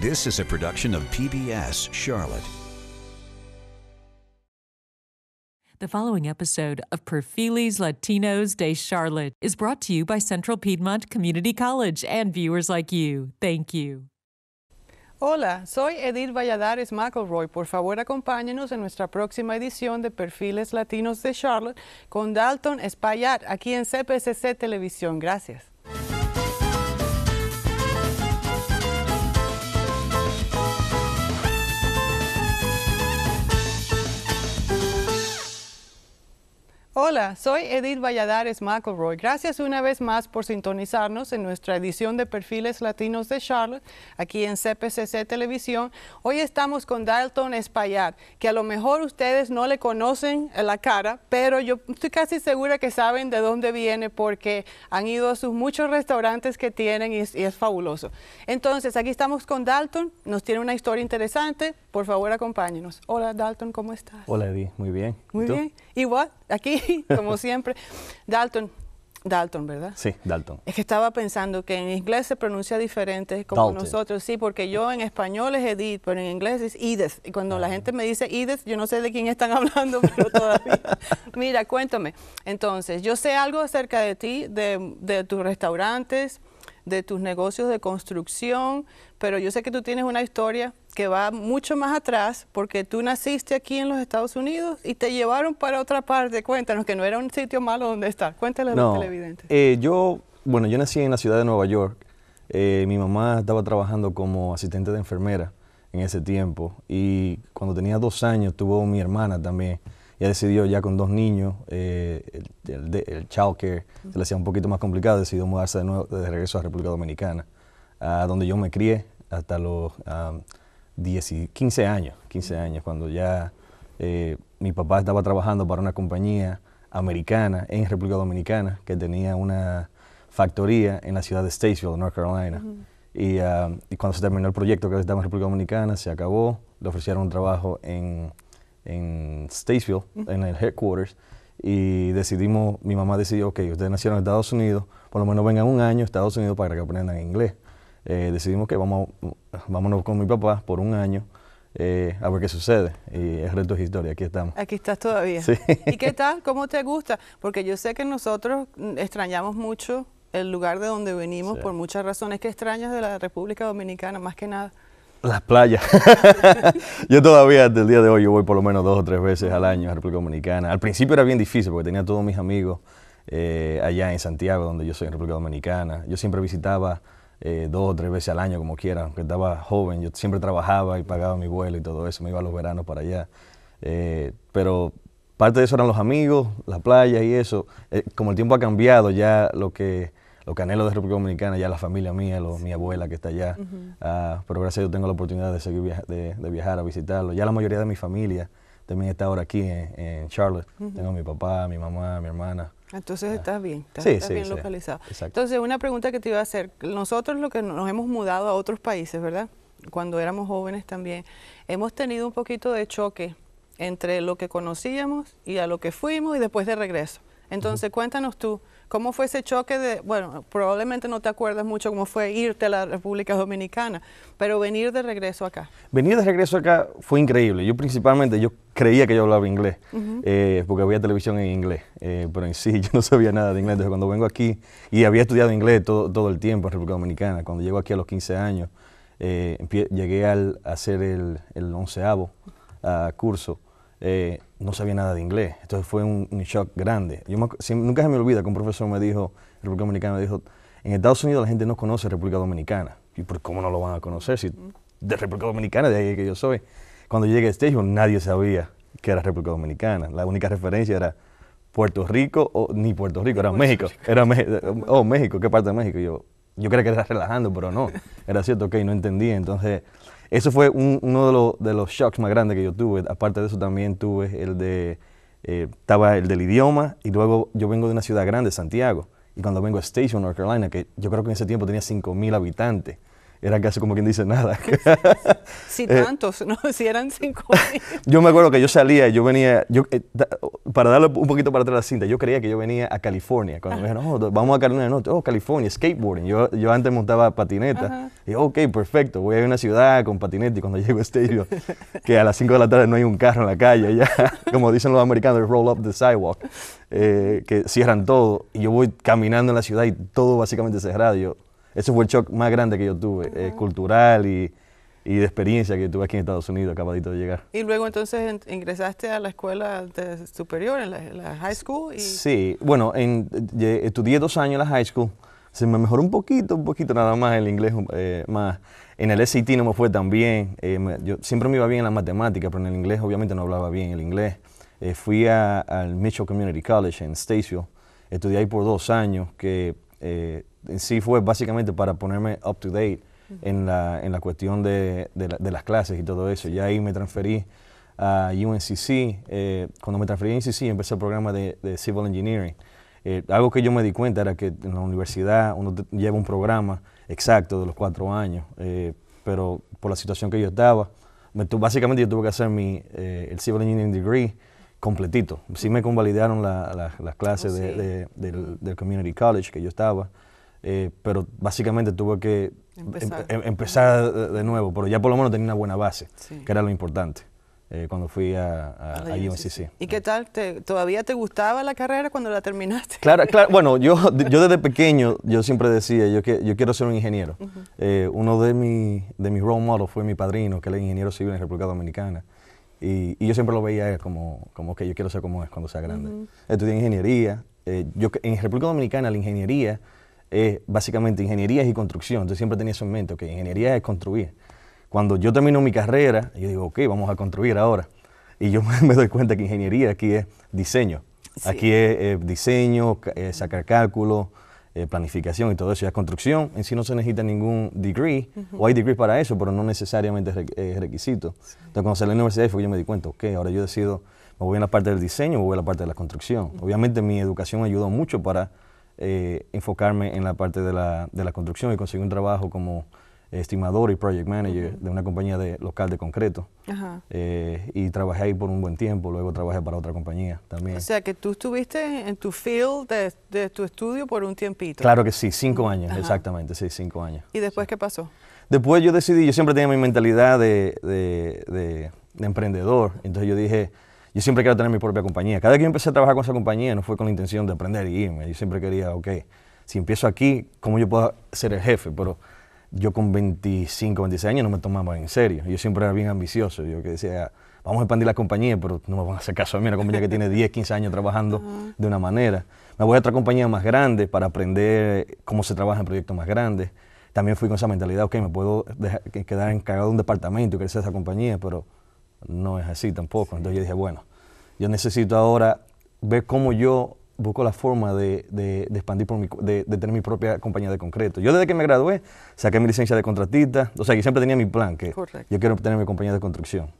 This is a production of PBS Charlotte. The following episode of Perfiles Latinos de Charlotte is brought to you by Central Piedmont Community College and viewers like you. Thank you. Hola, soy Edith Valladares McElroy. Por favor, acompáñenos en nuestra próxima edición de Perfiles Latinos de Charlotte con Dalton Espaillat aquí en CPCC Televisión. Gracias. Hola, soy Edith Valladares McElroy. Gracias una vez más por sintonizarnos en nuestra edición de Perfiles Latinos de Charlotte, aquí en CPCC Televisión. Hoy estamos con Dalton Espaillat, que a lo mejor ustedes no le conocen la cara, pero yo estoy casi segura que saben de dónde viene porque han ido a sus muchos restaurantes que tienen y es fabuloso. Entonces, aquí estamos con Dalton, nos tiene una historia interesante, por favor, acompáñenos. Hola, Dalton, ¿cómo estás? Hola, Edith. muy bien. Muy bien. Igual, aquí, como siempre. Dalton, Dalton, ¿verdad? Sí, Dalton. Es que estaba pensando que en inglés se pronuncia diferente como nosotros, sí, porque yo en español es Edith, pero en inglés es Edith. Y cuando la ah. gente me dice Edith, yo no sé de quién están hablando, pero todavía. Mira, cuéntame. Entonces, yo sé algo acerca de ti, de tus restaurantes, de tus negocios de construcción, pero yo sé que tú tienes una historia que va mucho más atrás porque tú naciste aquí en los Estados Unidos y te llevaron para otra parte. Cuéntanos, que no era un sitio malo donde estar. Cuéntale no, a los televidentes. Eh, yo, bueno, yo nací en la ciudad de Nueva York. Eh, mi mamá estaba trabajando como asistente de enfermera en ese tiempo y cuando tenía dos años tuvo mi hermana también ya decidió ya con dos niños, eh, el, childcare se le hacía un poquito más complicado, decidió mudarse de, nuevo, de regreso a República Dominicana, a donde yo me crié hasta los um, 15 años, 15 años, cuando ya eh, mi papá estaba trabajando para una compañía americana en República Dominicana que tenía una factoría en la ciudad de Statesville, North Carolina. y, y, cuando se terminó el proyecto que estaba en República Dominicana, se acabó, le ofrecieron un trabajo en en Statesville, en el headquarters, y decidimos, mi mamá decidió, ok, ustedes nacieron en Estados Unidos, por lo menos vengan un año a Estados Unidos para que aprendan inglés. Eh, decidimos que vamos, vámonos con mi papá por un año eh, a ver qué sucede. Y el reto es historia, aquí estamos. Aquí estás todavía. ¿Y qué tal? ¿Cómo te gusta? Porque yo sé que nosotros mm, extrañamos mucho el lugar de donde venimos por muchas razones que extrañas de la República Dominicana, más que nada. Las playas. yo todavía, del el día de hoy, yo voy por lo menos dos o tres veces al año a República Dominicana. Al principio era bien difícil porque tenía todos mis amigos eh, allá en Santiago, donde yo soy en República Dominicana. Yo siempre visitaba eh, dos o tres veces al año, como quiera, aunque estaba joven. Yo siempre trabajaba y pagaba mi vuelo y todo eso. Me iba a los veranos para allá. Eh, pero parte de eso eran los amigos, la playa y eso. como el tiempo ha cambiado, ya lo que los canelos de República Dominicana, ya la familia mía, mi abuela que está allá. Ah, pero gracias a tengo la oportunidad de seguir de, viajar a visitarlo. Ya la mayoría de mi familia también está ahora aquí en, Charlotte. Tengo a mi papá, mi mamá, mi hermana. Entonces ah. estás bien, estás, bien localizado. Entonces, una pregunta que te iba a hacer. Nosotros lo que nos hemos mudado a otros países, ¿verdad? Cuando éramos jóvenes también, hemos tenido un poquito de choque entre lo que conocíamos y a lo que fuimos y después de regreso. Entonces, cuéntanos tú, ¿Cómo fue ese choque de, bueno, probablemente no te acuerdas mucho cómo fue irte a la República Dominicana, pero venir de regreso acá? Venir de regreso acá fue increíble. Yo principalmente, yo creía que yo hablaba inglés, eh, porque había televisión en inglés, eh, pero en sí yo no sabía nada de inglés. Entonces cuando vengo aquí, y había estudiado inglés todo, el tiempo en República Dominicana, cuando llego aquí a los 15 años, eh, llegué a hacer el, onceavo ah, curso. Eh, no sabía nada de inglés. Entonces fue un, shock grande. nunca se me olvida que un profesor me dijo, República Dominicana, me dijo, en Estados Unidos la gente no conoce República Dominicana. ¿Y por cómo no lo van a conocer si de República Dominicana, de ahí que yo soy? Cuando llegué a Station nadie sabía que era República Dominicana. La única referencia era Puerto Rico, o, ni Puerto Rico, era México. Era oh, México, ¿qué parte de México? Yo, yo creía que era relajando, pero no. Era cierto, ok, no entendía. Entonces eso fue uno de los, shocks más grandes que yo tuve. Aparte de eso también tuve el de, eh, estaba el del idioma y luego yo vengo de una ciudad grande, Santiago. Y cuando vengo a Station, North Carolina, que yo creo que en ese tiempo tenía 5.000 habitantes, eran casi como quien dice nada. si sí, eh, tantos, ¿no? Si eran cinco yo me acuerdo que yo salía yo venía, yo, eh, para darle un poquito para atrás la cinta, yo creía que yo venía a California. Cuando me dijeron, oh, vamos a California. No, oh, California, skateboarding. Yo, yo antes montaba patineta. Y ok, perfecto, voy a una ciudad con patineta y cuando llego a estadio, que a las cinco de la tarde no hay un carro en la calle, ya, como dicen los americanos, roll up the sidewalk, eh, que cierran todo. Y yo voy caminando en la ciudad y todo básicamente cerrado. Yo, ese fue el shock más grande que yo tuve, eh, cultural y, de experiencia que tuve aquí en Estados Unidos, acabadito de llegar. Y luego entonces ingresaste a la escuela superior, en la, high school. Y... Sí, bueno, en, estudié dos años en la high school. Se me mejoró un poquito, un poquito nada más el inglés eh, más. En el SAT no me fue tan bien. Eh, yo siempre me iba bien en las matemáticas, pero en el inglés obviamente no hablaba bien el inglés. fui al Mitchell Community College en Statesville. Estudié ahí por dos años, que sí fue básicamente para ponerme up to date en, la, en la, cuestión de, de, las clases y todo eso. Ya ahí me transferí a UNCC. Eh, cuando me transferí a UNCC empecé el programa de, Civil Engineering. Eh, algo que yo me di cuenta era que en la universidad uno lleva un programa exacto de los cuatro años, eh, pero por la situación que yo estaba, básicamente yo tuve que hacer mi, el Civil Engineering Degree completito. Sí me convalidaron las clases oh, del Community College que yo estaba, eh, pero básicamente tuve que em, empezar. Em, de nuevo, pero ya por lo menos tenía una buena base, que era lo importante. Eh, cuando fui a, a, UNCC. ¿Y qué tal? ¿Todavía te gustaba la carrera cuando la terminaste? Claro, claro bueno, yo, yo desde pequeño, yo siempre decía, yo, que, yo quiero ser un ingeniero. Eh, uno de, mi, de mis role models fue mi padrino, que era ingeniero civil en República Dominicana. Y, y, yo siempre lo veía como, como que yo quiero ser como es cuando sea grande. Estudié ingeniería. yo, en República Dominicana la ingeniería es básicamente ingeniería y construcción. Yo siempre tenía eso en mente, que ingeniería es construir. Cuando yo termino mi carrera, yo digo, ok, vamos a construir ahora. Y yo me doy cuenta que ingeniería aquí es diseño. Aquí es eh, diseño, eh, sacar cálculo, eh, planificación y todo eso. Ya es construcción, en sí no se necesita ningún degree, o hay degree para eso, pero no necesariamente es requisito. Entonces cuando salí de la universidad fue que yo me di cuenta, ok, ahora yo decido, me voy a la parte del diseño o voy a la parte de la construcción. Obviamente mi educación ayudó mucho para eh, enfocarme en la parte de la, de la, construcción y conseguí un trabajo como estimador y project manager de una compañía de, local de concreto. Eh, y trabajé ahí por un buen tiempo, luego trabajé para otra compañía también. O sea que tú estuviste en tu field de, tu estudio por un tiempito. Claro que sí, cinco años, exactamente, sí, cinco años. ¿Y después qué pasó? Después yo decidí, yo siempre tenía mi mentalidad de, de emprendedor, entonces yo dije, yo siempre quiero tener mi propia compañía. Cada vez que yo empecé a trabajar con esa compañía no fue con la intención de aprender y irme. Yo siempre quería, ok, si empiezo aquí, ¿cómo yo puedo ser el jefe? Pero yo con 25, 26 años no me tomaba en serio. Yo siempre era bien ambicioso. Yo que decía, vamos a expandir la compañía, pero no me van a hacer caso a mí, una compañía que tiene 10, 15 años trabajando de una manera. Me voy a otra compañía más grande para aprender cómo se trabaja en proyectos más grandes. También fui con esa mentalidad, ok, me puedo quedar encargado de un departamento y crecer esa compañía, pero no es así tampoco. Entonces yo dije, bueno, yo necesito ahora ver cómo yo busco la forma de, expandir, por mi, de, tener mi propia compañía de concreto. Yo desde que me gradué saqué mi licencia de contratista, o sea, que siempre tenía mi plan, que yo quiero tener mi compañía de construcción.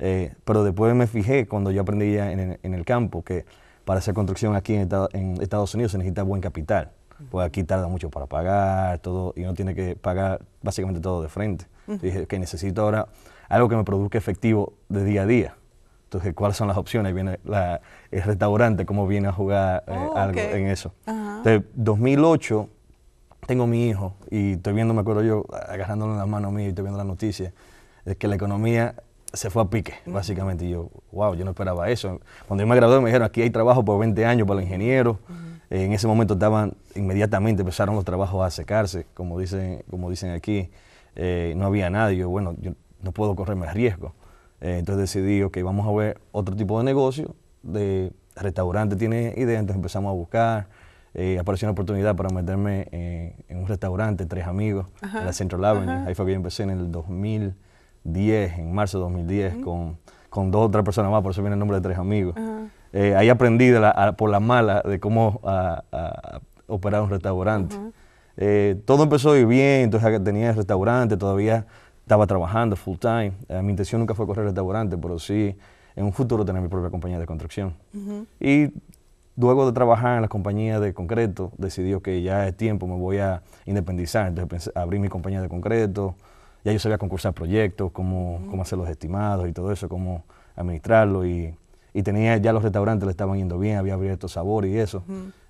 Eh, pero después me fijé cuando yo aprendía en, el campo que para hacer construcción aquí en, Estados Unidos se necesita buen capital pues aquí tarda mucho para pagar, todo, y uno tiene que pagar básicamente todo de frente. Dije que necesito ahora algo que me produzca efectivo de día a día. Entonces, ¿cuáles son las opciones? viene la, el restaurante, cómo viene a jugar eh, oh, algo en eso. 2008 tengo mi hijo y estoy viendo, me acuerdo yo, agarrándolo en las manos mías y estoy viendo la noticia, es que la economía se fue a pique, básicamente. Y yo, wow, yo no esperaba eso. Cuando yo me gradué me dijeron, aquí hay trabajo por 20 años para los ingenieros. en ese momento estaban, inmediatamente empezaron los trabajos a secarse, como dicen, como dicen aquí. Eh, no había nadie. Yo, bueno, yo no puedo correr más riesgo. Eh, entonces decidí, ok, vamos a ver otro tipo de negocio, de restaurante tiene idea, entonces empezamos a buscar. Eh, apareció una oportunidad para meterme eh, en un restaurante, tres amigos, en la Central Avenue. Ahí fue que yo empecé en el 2010, en marzo de 2010, con, con dos o tres personas más, por eso viene el nombre de tres amigos. ahí aprendí por la mala de cómo a, operar un restaurante. todo empezó bien, entonces tenía el restaurante, todavía estaba trabajando full time. Eh, mi intención nunca fue correr restaurante, pero sí en un futuro tener mi propia compañía de construcción. Y luego de trabajar en la compañía de concreto, decidí que ya es tiempo, me voy a independizar. Entonces abrí mi compañía de concreto, ya yo sabía concursar proyectos, cómo, cómo hacer los estimados y todo eso, cómo administrarlo. Y, tenía ya los restaurantes, le estaban yendo bien, había abierto sabor y eso.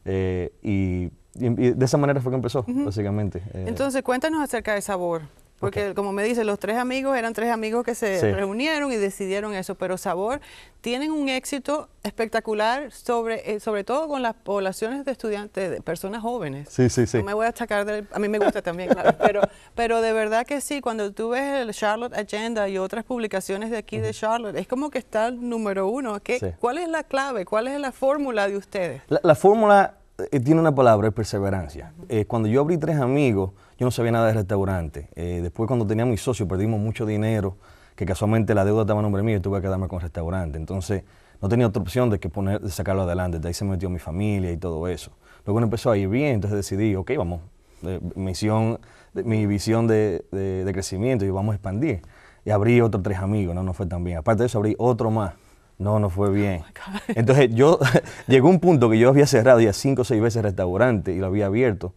Eh, y, de esa manera fue que empezó, básicamente. Eh. Entonces, cuéntanos acerca de sabor. Porque como me dice, los tres amigos eran tres amigos que se reunieron y decidieron eso, pero Sabor tienen un éxito espectacular, sobre, eh, sobre todo con las poblaciones de estudiantes, de personas jóvenes. Sí, sí, sí. No me voy a destacar, del, a mí me gusta también, claro, pero, pero de verdad que sí, cuando tú ves el Charlotte Agenda y otras publicaciones de aquí de Charlotte, es como que está el número uno. ¿Qué, ¿Cuál es la clave? ¿Cuál es la fórmula de ustedes? La, fórmula eh, tiene una palabra, es perseverancia. Eh, cuando yo abrí tres amigos, yo no sabía nada de restaurante. Eh, después cuando tenía mi socio perdimos mucho dinero, que casualmente la deuda estaba en nombre mío y tuve que quedarme con restaurante. Entonces no tenía otra opción de que poner, de sacarlo adelante. De ahí se metió mi familia y todo eso. Luego no empezó a ir bien, entonces decidí, ok, vamos, eh, misión, mi visión de, crecimiento y vamos a expandir. Y abrí otros tres amigos, no, no fue tan bien. Aparte de eso, abrí otro más. No, no fue bien. Oh entonces yo llegó un punto que yo había cerrado ya cinco o seis veces restaurante y lo había abierto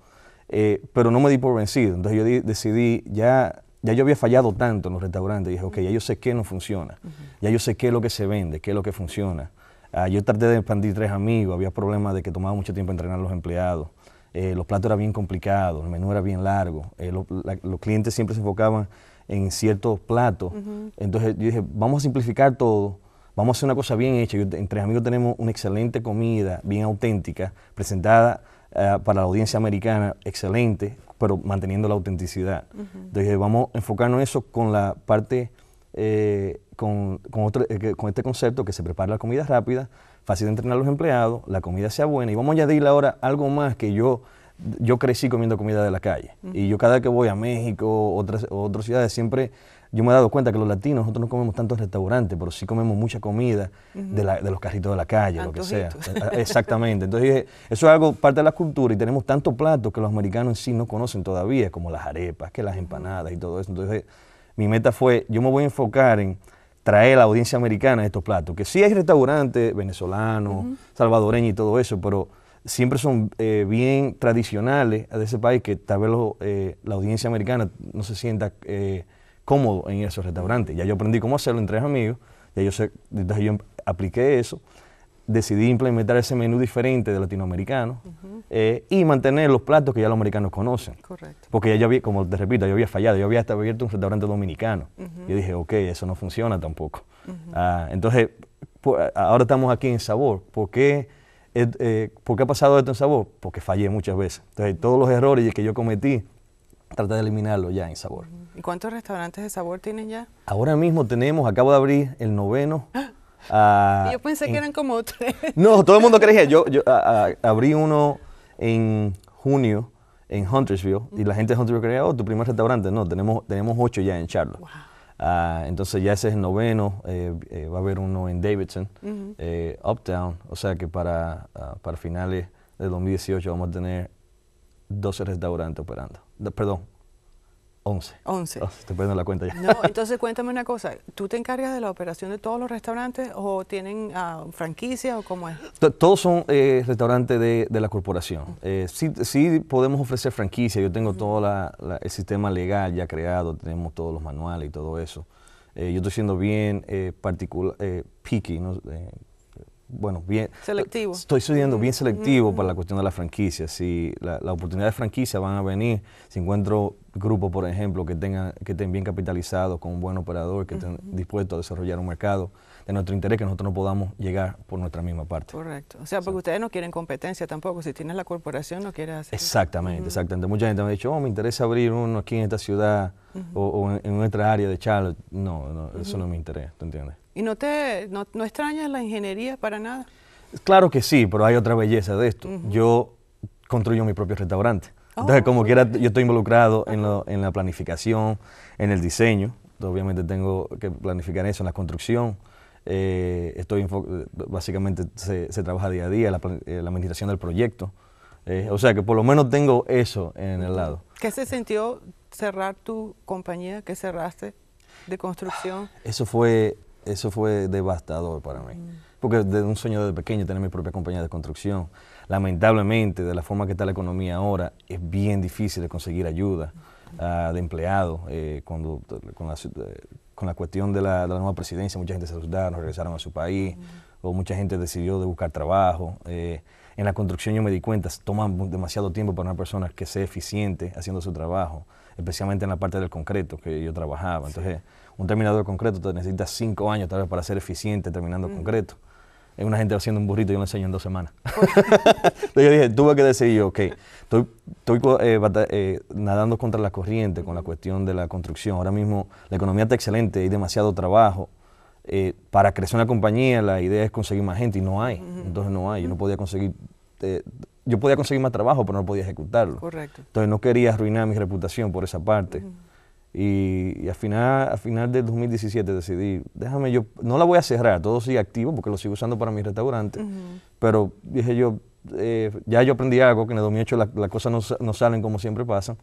eh, pero no me di por vencido. Entonces yo decidí, ya, ya yo había fallado tanto en los restaurantes. Dije, ok, ya yo sé qué no funciona. Ya yo sé qué es lo que se vende, qué es lo que funciona. Ah, yo traté de expandir tres amigos. Había problemas de que tomaba mucho tiempo entrenar a los empleados. Eh, los platos eran bien complicados, el menú era bien largo. Eh, los clientes siempre se enfocaban en ciertos platos. Entonces yo dije, vamos a simplificar todo vamos a hacer una cosa bien hecha. Yo, Tres amigos tenemos una excelente comida, bien auténtica, presentada eh, para la audiencia americana excelente, pero manteniendo la autenticidad. Entonces vamos a enfocarnos en eso con la parte, eh, eh, con, este concepto que se prepara la comida rápida, fácil de entrenar a los empleados, la comida sea buena. Y vamos a añadirle ahora algo más que yo, yo crecí comiendo comida de la calle. Y yo cada vez que voy a México, otras, otras ciudades, siempre yo me he dado cuenta que los latinos, nosotros no comemos tantos restaurantes, pero sí comemos mucha comida de, los carritos de la calle, lo que sea. Eh, ah, exactamente. Entonces, eso es algo parte de la cultura y tenemos tantos platos que los americanos en sí no conocen todavía, como las arepas, que las empanadas y todo eso. Entonces, mi meta fue, yo me voy a enfocar en traer a la audiencia americana estos platos, que sí hay restaurantes venezolanos, salvadoreños y todo eso, pero siempre son eh, bien tradicionales de ese país que tal vez eh, la audiencia americana no se sienta... Eh, cómodo en esos restaurantes. Ya yo aprendí cómo hacerlo entre amigos, ya yo sé, entonces yo apliqué eso, decidí implementar ese menú diferente de latinoamericano eh, y mantener los platos que ya los americanos conocen. Correcto. Porque ya yo había, como te repito, yo había fallado, yo había hasta abierto un restaurante dominicano. Yo dije, ok, eso no funciona tampoco. Ah, entonces, ahora estamos aquí en Sabor. ¿Por qué, eh, eh, ¿Por qué ha pasado esto en Sabor? Porque fallé muchas veces. Entonces, todos los errores que yo cometí, traté de eliminarlos ya en Sabor. ¿Y cuántos restaurantes de sabor tienen ya? Ahora mismo tenemos, acabo de abrir el noveno. Ah, ah, yo pensé que eran como tres. No, todo el mundo creía. Yo, yo ah, abrí uno en junio en Huntersville y la gente de Huntersville creía, oh, tu primer restaurante. No, tenemos, tenemos ocho ya en Charlotte. entonces ya ese es el noveno, eh, eh, va a haber uno en Davidson, eh, Uptown, o sea que para, para finales de 2018 vamos a tener 12 restaurantes operando, perdón, 11. 11. te estoy perdiendo la cuenta ya. No, entonces cuéntame una cosa, ¿tú te encargas de la operación de todos los restaurantes o tienen ah, franquicia o cómo es? todos son eh, restaurantes de, la corporación. Eh, sí, sí, podemos ofrecer franquicia, yo tengo todo el sistema legal ya creado, tenemos todos los manuales y todo eso. Eh, yo estoy siendo bien particular, piqui, ¿no? bueno, bien... Selectivo. Estoy siendo bien mm. selectivo para la mm. cuestión de la franquicia Si la, la, oportunidad de franquicia van a venir, si encuentro grupos, por ejemplo, que tengan que estén bien capitalizados, con un buen operador, que estén dispuestos a desarrollar un mercado, de nuestro interés que nosotros no podamos llegar por nuestra misma parte. Correcto. O sea, porque ustedes no quieren competencia tampoco. Si tienes la corporación, no quieres hacer. Exactamente, exactamente. Mucha gente me ha dicho, oh, me interesa abrir uno aquí en esta ciudad o, en, otra nuestra área de Charlotte. No, eso no me interesa, ¿tú entiendes? ¿Y no, te, no, extrañas la ingeniería para nada? Claro que sí, pero hay otra belleza de esto. Yo construyo mi propio restaurante. Entonces, como oh, quiera, yo estoy involucrado en, la planificación, en el diseño. obviamente tengo que planificar eso, en la construcción. Eh, estoy básicamente se, trabaja día a día, la, eh, la administración del proyecto. Eh, o sea que por lo menos tengo eso en el lado. ¿Qué se sintió cerrar tu compañía que cerraste de construcción? Ah, eso fue, eso fue devastador para mí. Mm. Porque desde un sueño desde pequeño tener mi propia compañía de construcción. Lamentablemente, de la forma que está la economía ahora, es bien difícil de conseguir ayuda mm. ah, de empleado cuando, con la, con la cuestión de la, nueva presidencia, mucha gente se nos regresaron a su país, o mucha gente decidió de buscar trabajo. Eh, en la construcción yo me di cuenta, toma demasiado tiempo para una persona que sea eficiente haciendo su trabajo, especialmente en la parte del concreto que yo trabajaba. Entonces, un terminador concreto te necesita cinco años tal vez para ser eficiente terminando concreto es una gente haciendo un burrito y yo lo enseño en dos semanas. Entonces yo dije, tuve que decidir, ok, estoy, estoy eh, eh, nadando contra la corriente con la cuestión de la construcción. Ahora mismo la economía está excelente, hay demasiado trabajo. Eh, para crecer una compañía la idea es conseguir más gente y no hay. Entonces no hay, yo no podía conseguir... yo podía conseguir más trabajo, pero no podía ejecutarlo. Correcto. Entonces no quería arruinar mi reputación por esa parte. Y, al final, al final del 2017 decidí, déjame yo, no la voy a cerrar, todo sigue activo porque lo sigo usando para mi restaurante, pero dije yo, eh, ya yo aprendí algo, que en el 2008 las la cosas no, no, salen como siempre pasa.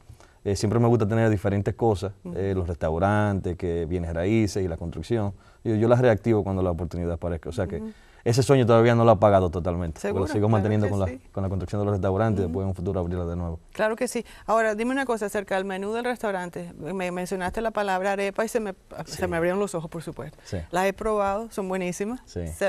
Eh, siempre me gusta tener diferentes cosas, eh, los restaurantes, que bienes raíces y la construcción. Yo, yo las reactivo cuando la oportunidad aparezca. O sea que ese sueño todavía no lo ha apagado totalmente. lo sigo manteniendo con, la, con la construcción de los restaurantes y después en un futuro abrirla de nuevo. Claro que sí. Ahora, dime una cosa acerca del menú del restaurante. Me mencionaste la palabra arepa y se me, se me abrieron los ojos, por supuesto. Sí. Las he probado, son buenísimas.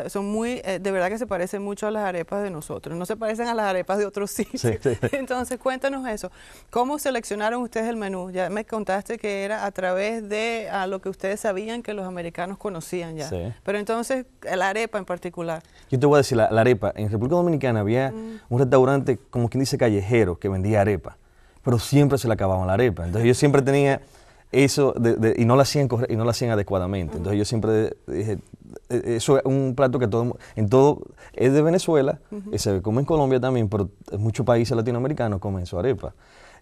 son muy, eh, de verdad que se parecen mucho a las arepas de nosotros. No se parecen a las arepas de otros sitios. Entonces, cuéntanos eso. ¿Cómo seleccionaron ustedes el menú? Ya me contaste que era a través de a lo que ustedes sabían que los americanos conocían ya. Pero entonces, la arepa en particular, yo te voy a decir, la, arepa, en República Dominicana había mm. un restaurante, como quien dice, callejero, que vendía arepa, pero siempre se le acababan la arepa. Entonces yo siempre tenía eso, y, no la hacían y no la hacían adecuadamente. Mm. Entonces yo siempre dije, e, e, eso es un plato que todo, en todo, es de Venezuela, y eh, se come en Colombia también, pero en muchos países latinoamericanos comen su arepa.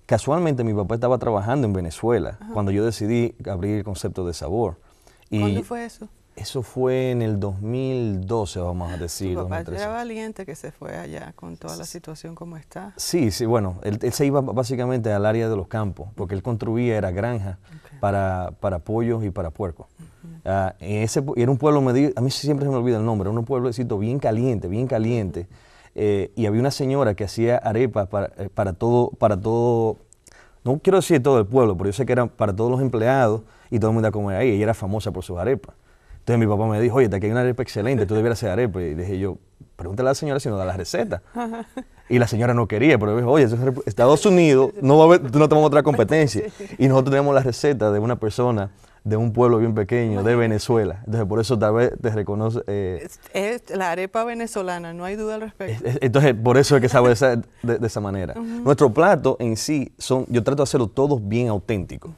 Casualmente mi papá estaba trabajando en Venezuela cuando yo decidí abrir el concepto de sabor. Y ¿Cuándo fue eso? Eso fue en el 2012, vamos a decir. Tu papá era valiente que se fue allá con toda la situación como está. Sí, sí, bueno, él, se iba básicamente al área de los campos, porque él construía, era granja para, para, pollos y para puercos. Y ah, era un pueblo, a mí siempre se me olvida el nombre, era un pueblecito bien caliente, bien caliente. Eh, y había una señora que hacía arepas para, eh, para, todo, para todo, no quiero decir todo el pueblo, pero yo sé que era para todos los empleados y todo el mundo comía ahí. Ella era famosa por sus arepas. Entonces mi papá me dijo, oye, aquí hay una arepa excelente, tú debieras hacer arepa. Y dije yo, pregúntale a la señora si nos da la receta. Y la señora no quería, pero dijo, oye, Estados Unidos, no, va no tenemos otra competencia. Y nosotros tenemos la receta de una persona de un pueblo bien pequeño, de Venezuela. Entonces, por eso tal vez te reconoce... Eh, es, la arepa venezolana, no hay duda al respecto. entonces, por eso es que sabe de esa, manera. Nuestro plato en sí, son, yo trato de hacerlo todos bien auténtico.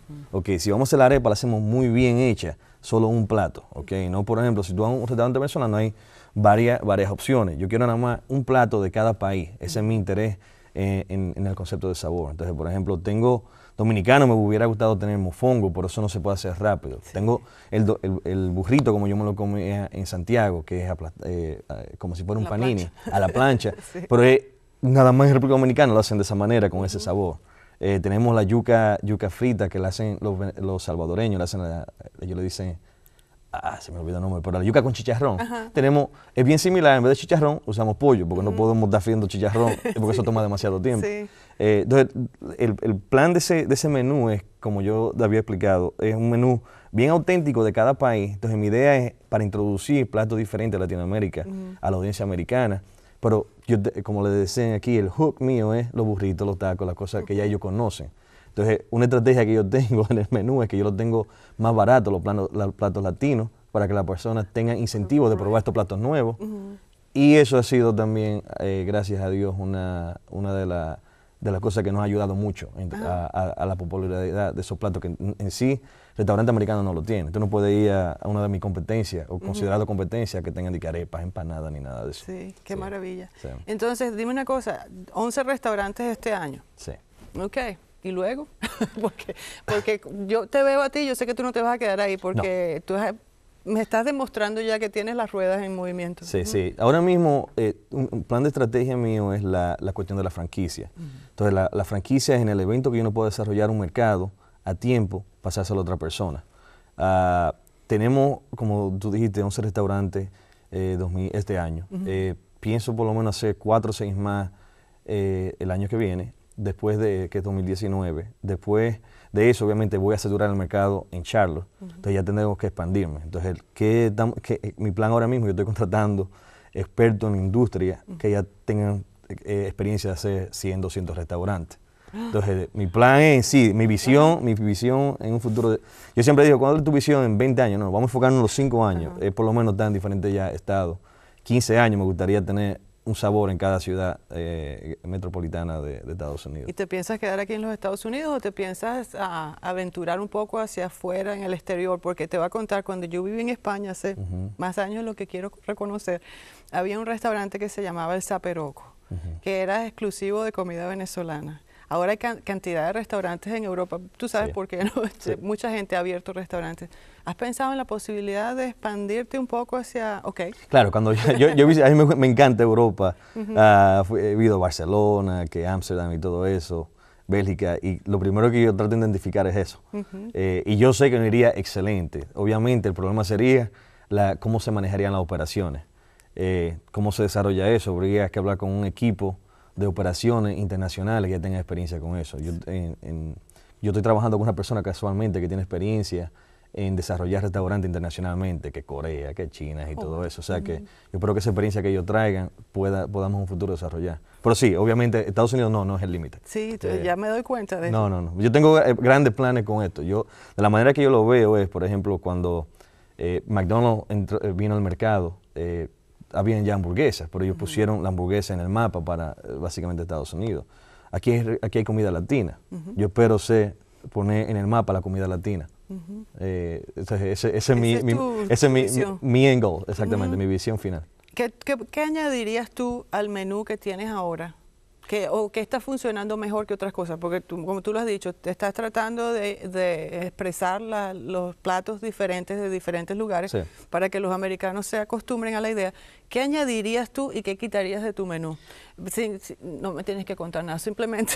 si vamos a hacer la arepa, la hacemos muy bien hecha solo un plato, ¿ok? No, por ejemplo, si tú vas a un restaurante venezolano hay varias, varias opciones. Yo quiero nada más un plato de cada país. Ese es mi interés eh, en, el concepto de sabor. Entonces, por ejemplo, tengo dominicano, me hubiera gustado tener mofongo, pero eso no se puede hacer rápido. Tengo el, el, burrito, como yo me lo comía eh, en Santiago, que es eh, como si fuera un panini, a la plancha. Pero nada más en República Dominicana lo hacen de esa manera, con ese sabor. Eh, tenemos la yuca, yuca frita que la hacen los, salvadoreños, la hacen la, ellos le dicen, ah, se me olvida el nombre, pero la yuca con chicharrón. Tenemos, es bien similar, en vez de chicharrón usamos pollo, porque no podemos estar friendo chicharrón, porque eso toma demasiado tiempo. Eh, entonces, el, plan de ese, de ese menú es, como yo había explicado, es un menú bien auténtico de cada país. Entonces mi idea es para introducir platos diferentes de Latinoamérica a la audiencia americana, pero yo, como le decían aquí, el hook mío es los burritos, los tacos, las cosas que ya ellos conocen. Entonces, una estrategia que yo tengo en el menú es que yo los tengo más baratos, los, platos latinos, para que las persona tengan incentivos de probar estos platos nuevos. Y eso ha sido también, eh, gracias a Dios, una, de, de las cosas que nos ha ayudado mucho a, la popularidad de esos platos, que en sí restaurante americano no lo tiene. Tú no puedes ir a, una de mis competencias o considerado competencia que tengan de arepas, empanadas ni nada de eso. Sí, qué maravilla. Entonces, dime una cosa, 11 restaurantes este año. Sí. Ok. ¿Y luego? porque, porque yo te veo a ti, yo sé que tú no te vas a quedar ahí porque tú me estás demostrando ya que tienes las ruedas en movimiento. Sí, sí. Ahora mismo, eh, un, plan de estrategia mío es la, cuestión de la franquicia. Entonces, la, la, franquicia es en el evento que yo no puedo desarrollar un mercado, a tiempo pasarse a la otra persona. Ah, tenemos, como tú dijiste, 11 restaurantes eh, 2000, este año. Eh, pienso por lo menos hacer 4 o 6 más eh, el año que viene, después de que es 2019. Después de eso, obviamente, voy a saturar el mercado en Charlotte. Entonces ya tenemos que expandirme. Entonces, mi plan ahora mismo, yo estoy contratando expertos en industria que ya tengan experiencia de hacer 100, 200 restaurantes. Entonces, mi plan es, sí, mi visión, mi visión en un futuro. yo siempre digo, ¿cuál es tu visión en 20 años? No, vamos a enfocarnos en los 5 años. Es por lo menos tan diferente ya estado. 15 años me gustaría tener un sabor en cada ciudad eh, metropolitana de, Estados Unidos. ¿Y te piensas quedar aquí en los Estados Unidos o te piensas a aventurar un poco hacia afuera, en el exterior? Porque te voy a contar, cuando yo viví en España hace más años, lo que quiero reconocer, había un restaurante que se llamaba El Zaperoco, que era exclusivo de comida venezolana. Ahora hay cantidad de restaurantes en Europa, tú sabes por qué, mucha gente ha abierto restaurantes. ¿Has pensado en la posibilidad de expandirte un poco hacia, ok? Claro, cuando yo, yo, a mí me, encanta Europa, ah, he vivido Barcelona, que Amsterdam y todo eso. Bélgica, y lo primero que yo trato de identificar es eso. Eh, y yo sé que no iría excelente. Obviamente, el problema sería la, cómo se manejarían las operaciones, eh, cómo se desarrolla eso, habría que hablar con un equipo de operaciones internacionales que ya tengan experiencia con eso. Yo, estoy trabajando con una persona casualmente que tiene experiencia en desarrollar restaurantes internacionalmente, que Corea, que China y todo oh, eso. O sea que yo espero que esa experiencia que ellos traigan pueda, podamos un futuro desarrollar. Pero sí, obviamente Estados Unidos no, no es el límite. Sí, este, ya me doy cuenta de no, eso. No, no, no. Yo tengo eh, grandes planes con esto. Yo, de la manera que yo lo veo es, por ejemplo, cuando eh, McDonald's eh, vino al mercado, habían ya hamburguesas, pero ellos pusieron la hamburguesa en el mapa para eh, básicamente Estados Unidos. Aquí, aquí hay comida latina. Yo espero sé poner en el mapa la comida latina. Eh, ese, es mi, ese mi, angle, exactamente, mi visión final. ¿Qué, qué añadirías tú al menú que tienes ahora? que, o que está funcionando mejor que otras cosas, porque tú, como tú lo has dicho, te estás tratando de, expresar los platos diferentes de diferentes lugares para que los americanos se acostumbren a la idea. ¿Qué añadirías tú y qué quitarías de tu menú? no me tienes que contar nada, simplemente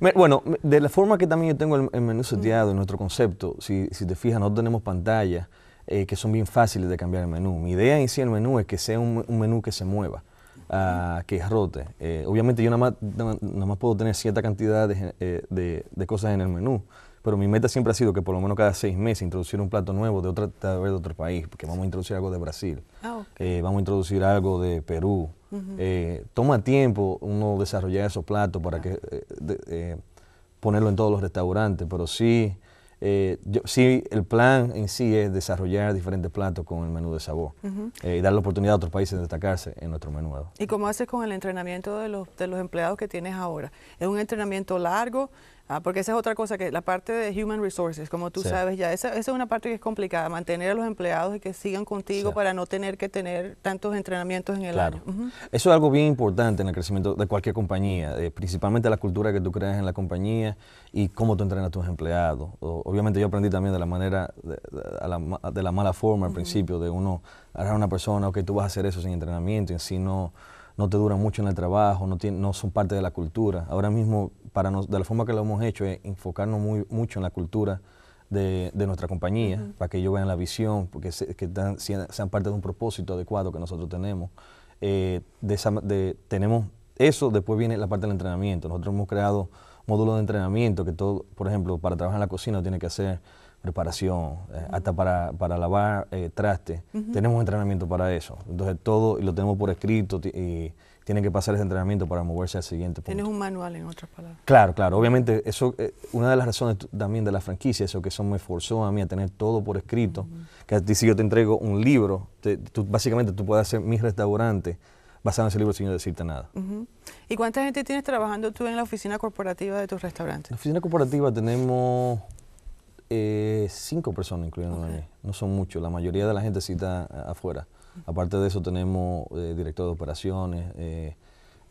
bueno, de la forma que también yo tengo el, menú seteado, en nuestro concepto, si, te fijas, no tenemos pantallas eh, que son bien fáciles de cambiar el menú. Mi idea en sí el menú es que sea un menú que se mueva uh, que rote. Eh, obviamente yo nada más, nada más, puedo tener cierta cantidad eh, de, de, cosas en el menú, pero mi meta siempre ha sido que por lo menos cada seis meses introducir un plato nuevo de, otra, vez, de otro país, porque vamos a introducir algo de Brasil, ah, eh, vamos a introducir algo de Perú. toma tiempo uno desarrollar esos platos para ah. que ponerlo en todos los restaurantes, pero sí... Eh, yo, sí, el plan en sí es desarrollar diferentes platos con el menú de sabor eh, y dar la oportunidad a otros países de destacarse en nuestro menú. ¿Y cómo haces con el entrenamiento los, de los empleados que tienes ahora? ¿Es un entrenamiento largo? Ah, porque esa es otra cosa, que la parte de Human Resources, como tú sabes ya, esa, es una parte que es complicada, mantener a los empleados y que sigan contigo para no tener que tener tantos entrenamientos en el claro. Eso es algo bien importante en el crecimiento de cualquier compañía, eh, principalmente la cultura que tú creas en la compañía y cómo tú entrenas a tus empleados. obviamente yo aprendí también de la manera, de, la, mala forma al principio, de uno, agarrar a una persona, ok, tú vas a hacer eso sin entrenamiento y así no no te duran mucho en el trabajo, no, no son parte de la cultura. Ahora mismo, para de la forma que lo hemos hecho, es enfocarnos muy, mucho en la cultura de, nuestra compañía, para que ellos vean la visión, porque que sean parte de un propósito adecuado que nosotros tenemos. Eh, de de, tenemos eso, después viene la parte del entrenamiento. Nosotros hemos creado módulos de entrenamiento que todo, por ejemplo, para trabajar en la cocina tiene que hacer preparación, eh, hasta para, para lavar eh, traste. Tenemos entrenamiento para eso. Entonces todo lo tenemos por escrito y tienen que pasar ese entrenamiento para moverse al siguiente punto. Tienes un manual, en otras palabras. Claro, claro. Obviamente, eso eh, una de las razones también de la franquicia, eso que eso me forzó a mí a tener todo por escrito, que si yo te entrego un libro, básicamente tú puedes hacer mi restaurante basado en ese libro sin yo decirte nada. ¿Y cuánta gente tienes trabajando tú en la oficina corporativa de tus restaurantes? En la oficina corporativa tenemos eh, cinco personas, incluyendo a mí. No son muchos. La mayoría de la gente sí está eh, afuera. Aparte de eso, tenemos eh, director de operaciones, eh,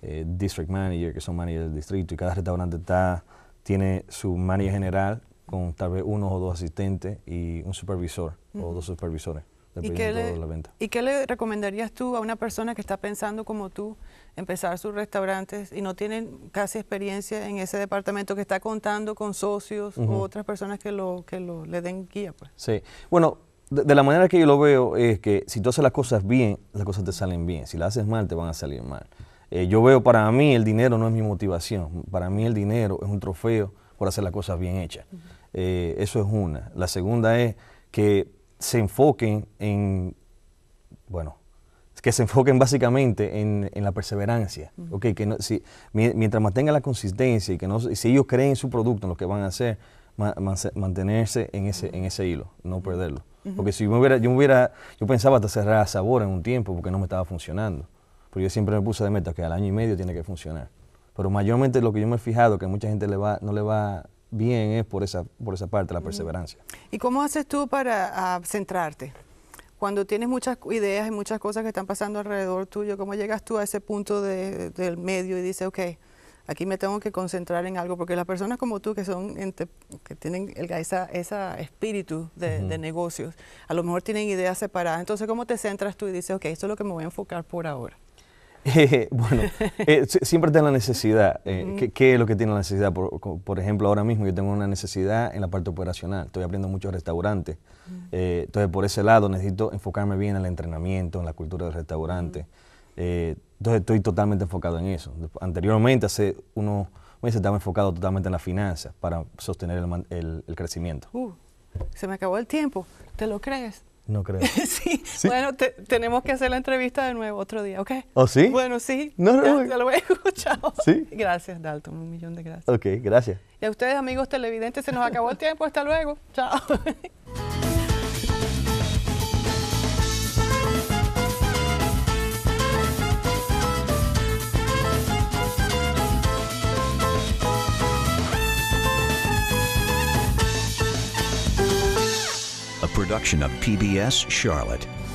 eh, district manager, que son managers del distrito, y cada restaurante está, tiene su manager general con tal vez uno o dos asistentes y un supervisor o dos supervisores. ¿Y qué, le, recomendarías tú a una persona que está pensando como tú empezar sus restaurantes y no tienen casi experiencia en ese departamento que está contando con socios u otras personas que lo que le den guía? Pues? Sí, bueno, de, la manera que yo lo veo es que si tú haces las cosas bien, las cosas te salen bien. Si las haces mal, te van a salir mal. Eh, yo veo, para mí el dinero no es mi motivación. Para mí el dinero es un trofeo por hacer las cosas bien hechas. Eh, eso es una. La segunda es que se enfoquen en, bueno, que se enfoquen básicamente en, la perseverancia. okay, que si, mientras mantenga la consistencia y que no, si ellos creen en su producto, en lo que van a hacer, mantenerse en ese, en ese hilo, no perderlo. Porque si hubiera, yo hubiera, yo pensaba hasta cerrar a sabor en un tiempo porque no me estaba funcionando. Pero yo siempre me puse de meta que al año y medio tiene que funcionar. Pero mayormente lo que yo me he fijado que mucha gente le va, no le va bien es por esa, por esa parte, la mm. perseverancia. ¿Y cómo haces tú para centrarte? Cuando tienes muchas ideas y muchas cosas que están pasando alrededor tuyo, ¿cómo llegas tú a ese punto de, del medio y dices, ok, aquí me tengo que concentrar en algo? Porque las personas como tú que son que tienen el, esa, espíritu de, de, negocios, a lo mejor tienen ideas separadas. Entonces, ¿cómo te centras tú y dices, ok, esto es lo que me voy a enfocar por ahora? bueno, eh, siempre tengo la necesidad. Eh, ¿qué, es lo que tiene la necesidad? Por, ejemplo, ahora mismo yo tengo una necesidad en la parte operacional. Estoy abriendo muchos restaurantes. Eh, entonces, por ese lado, necesito enfocarme bien en el entrenamiento, en la cultura del restaurante. entonces, estoy totalmente enfocado en eso. Anteriormente, hace unos meses, estaba enfocado totalmente en las finanzas para sostener el, el, el crecimiento. Uh, se me acabó el tiempo. ¿Te lo crees? No creo. sí. Bueno, tenemos que hacer la entrevista de nuevo otro día, ¿ok? ¿Oh, sí? Bueno, sí. No, no. lo Sí. Gracias, Dalton. Un millón de gracias. Ok, gracias. Y a ustedes, amigos televidentes, se nos acabó el tiempo. Hasta luego. Chao. production of PBS Charlotte.